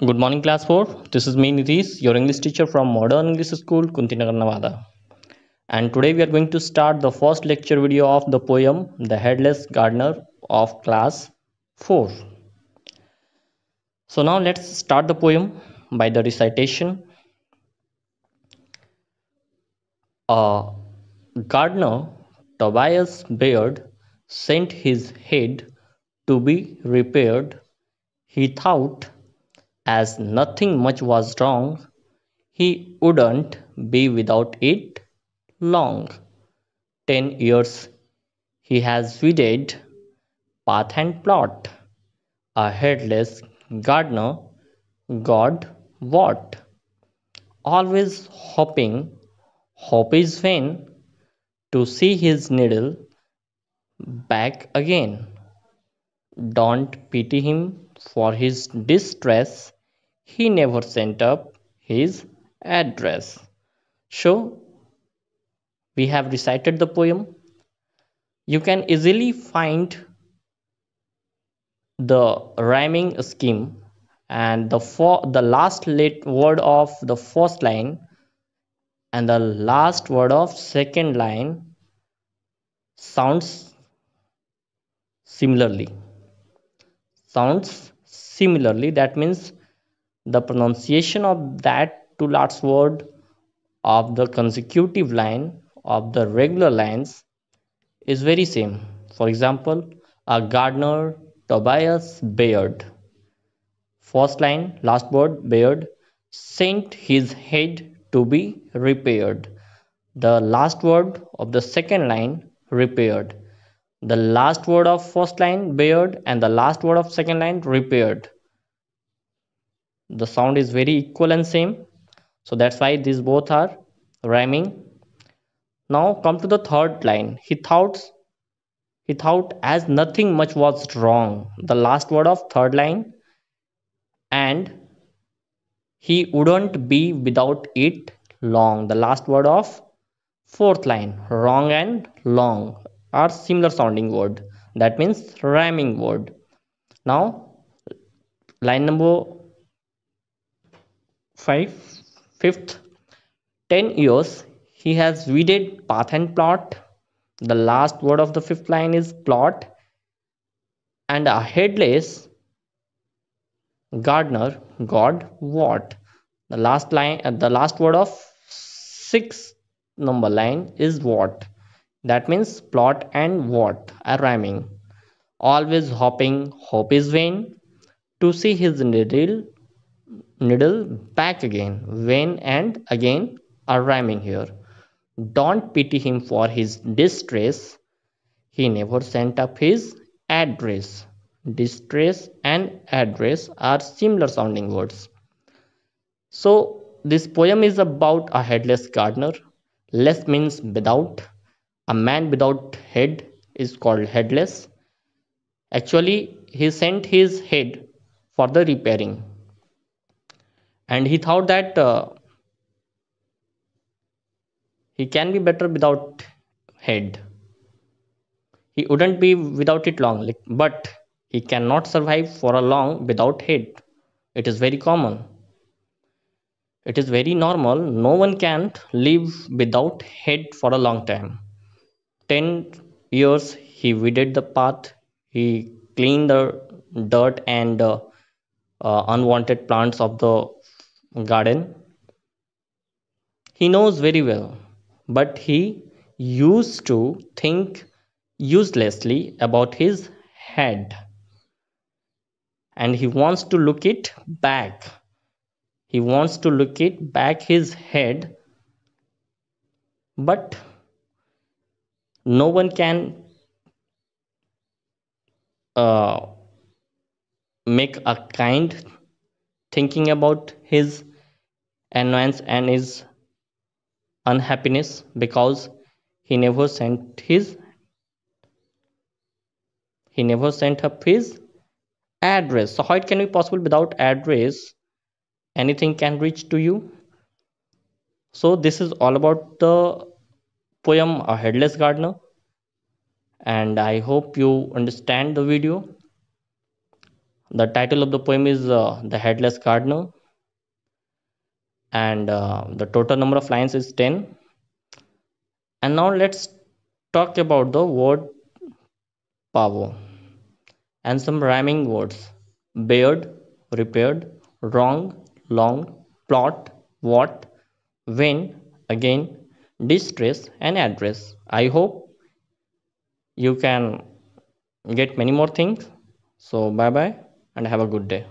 Good morning class 4. This is me Nitish, your English teacher from Modern English School, Kuntinagar, Nevada. And today we are going to start the first lecture video of the poem The Headless Gardener of class 4. So now let's start the poem by the recitation. A gardener, Tobias Beard, sent his head to be repaired. He thought as nothing much was wrong, he wouldn't be without it long. Ten years he has weeded path and plot, a headless gardener, God what? Always hoping, hope is vain, to see his needle back again. Don't pity him for his distress, he never sent up his address. So, we have recited the poem. You can easily find the rhyming scheme and the for the last lit word of the first line and the last word of second line sounds similarly sounds similarly that means the pronunciation of that two last word of the consecutive line of the regular lines is very same for example a gardener tobias beard first line last word beard sent his head to be repaired the last word of the second line repaired the last word of first line bared and the last word of second line repaired the sound is very equal and same so that's why these both are rhyming now come to the third line he thought he thought as nothing much was wrong the last word of third line and he wouldn't be without it long the last word of fourth line wrong and long are similar sounding word that means rhyming word now line number five fifth 10 years he has weeded path and plot the last word of the fifth line is plot and a headless gardener god what the last line uh, the last word of six number line is what that means plot and what are rhyming always hopping hope is vain to see his needle needle back again vain and again are rhyming here don't pity him for his distress he never sent up his address distress and address are similar sounding words so this poem is about a headless gardener less means without a man without head is called headless. Actually, he sent his head for the repairing. And he thought that uh, he can be better without head. He wouldn't be without it long, but he cannot survive for a long without head. It is very common. It is very normal. No one can live without head for a long time. 10 years he weeded the path, he cleaned the dirt and uh, uh, unwanted plants of the garden. He knows very well, but he used to think uselessly about his head and he wants to look it back he wants to look it back his head but no one can uh, make a kind thinking about his annoyance and his unhappiness because he never sent his he never sent up his address so how it can be possible without address anything can reach to you so this is all about the poem A Headless Gardener and I hope you understand the video. The title of the poem is uh, The Headless Gardener and uh, the total number of lines is 10. And now let's talk about the word pavo and some rhyming words bared, repaired, wrong, long, plot, what, when, again, distress and address i hope you can get many more things so bye bye and have a good day